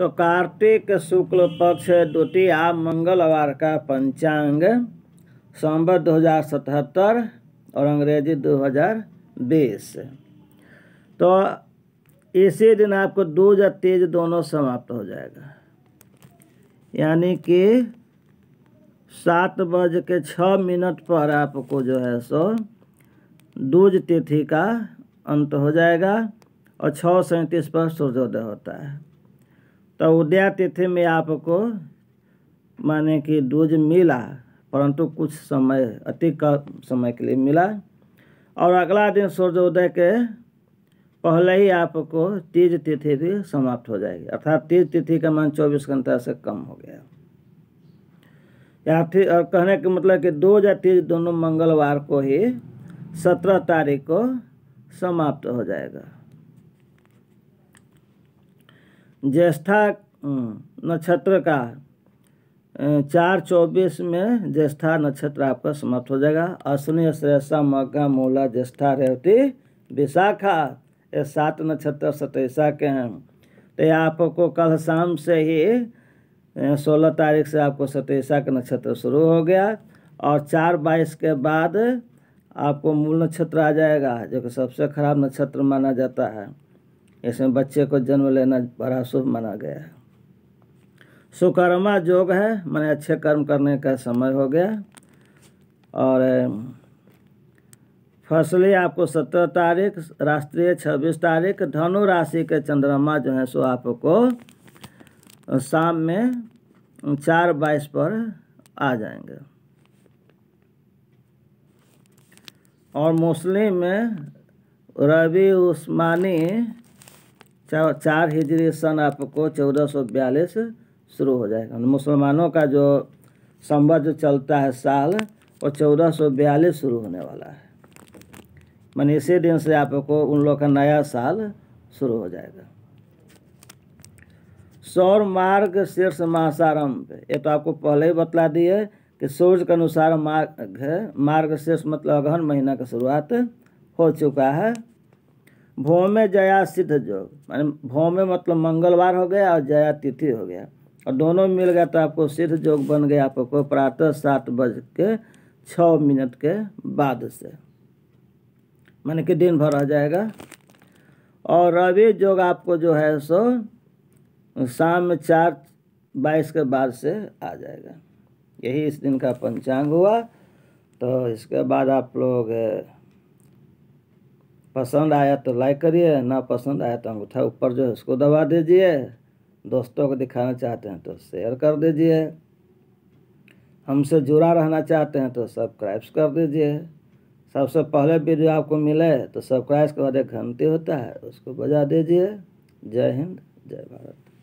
तो कार्तिक शुक्ल पक्ष द्वितीय मंगलवार का पंचांग संवत दो हज़ार सतहत्तर और अंग्रेजी दो हज़ार बीस तो इसी दिन आपको दो या तेज दोनों समाप्त हो जाएगा यानी कि सात बज के छः मिनट पर आपको जो है सो दूज तिथि का अंत हो जाएगा और छः सैंतीस पर सूर्योदय होता है तो उदया तिथि में आपको माने कि दूज मिला परंतु कुछ समय अति कम समय के लिए मिला और अगला दिन सूर्योदय के पहले ही आपको तीज तिथि भी समाप्त हो जाएगी अर्थात तीज तिथि का मान चौबीस घंटा से कम हो गया या फिर और कहने के मतलब कि दो या तीज दोनों मंगलवार को ही सत्रह तारीख को समाप्त हो जाएगा ज्येष्ठा हम्म, नक्षत्र का चार चौबीस में ज्येष्ठा नक्षत्र आपका समाप्त हो जाएगा अश्विनी श्रेषा मग्गा मूला ज्येष्ठा रेवती विशाखा ये सात नक्षत्र सतैसा के हैं तो आपको कल शाम से ही सोलह तारीख से आपको सतैसा का नक्षत्र शुरू हो गया और चार बाईस के बाद आपको मूल नक्षत्र आ जाएगा जो कि सबसे खराब नक्षत्र माना जाता है इसमें बच्चे को जन्म लेना बड़ा शुभ माना गया है सुकर्मा योग है मैंने अच्छे कर्म करने का समय हो गया और फसली आपको सत्रह तारीख राष्ट्रीय छब्बीस तारीख धनु राशि के चंद्रमा जो है सो आपको शाम में चार बाईस पर आ जाएंगे और मुस्लिम में रवि उस्मानी चार हिजरी सन आपको चौदह सौ बयालीस शुरू हो जाएगा मुसलमानों का जो संवत जो चलता है साल वो चौदह सौ बयालीस शुरू होने वाला है मैंने इसी दिन से आपको उन लोग का नया साल शुरू हो जाएगा सौर मार्ग शीर्ष मासारंभ ये तो आपको पहले ही बतला दी है कि सूर्य के अनुसार मार्ग मार्ग शीर्ष मतलब अगहन महीना का शुरुआत हो चुका है भौमे जया सिद्ध योग मानी भौमे मतलब मंगलवार हो गया और जया तिथि हो गया और दोनों मिल गया तो आपको सिद्ध योग बन गया आपको प्रातः सात बज के छ मिनट के बाद से मान कि दिन भर आ जाएगा और रवि योग आपको जो है सो शाम चार बाईस के बाद से आ जाएगा यही इस दिन का पंचांग हुआ तो इसके बाद आप लोग पसंद आया तो लाइक करिए ना पसंद आया तो अंगूठा ऊपर जो है उसको दबा दीजिए दोस्तों को दिखाना चाहते हैं तो शेयर कर दीजिए हमसे जुड़ा रहना चाहते हैं तो सब्सक्राइब्स कर दीजिए सबसे पहले वीडियो आपको मिले तो सब्सक्राइब के बाद एक घंटी होता है उसको बजा दीजिए जय हिंद जय भारत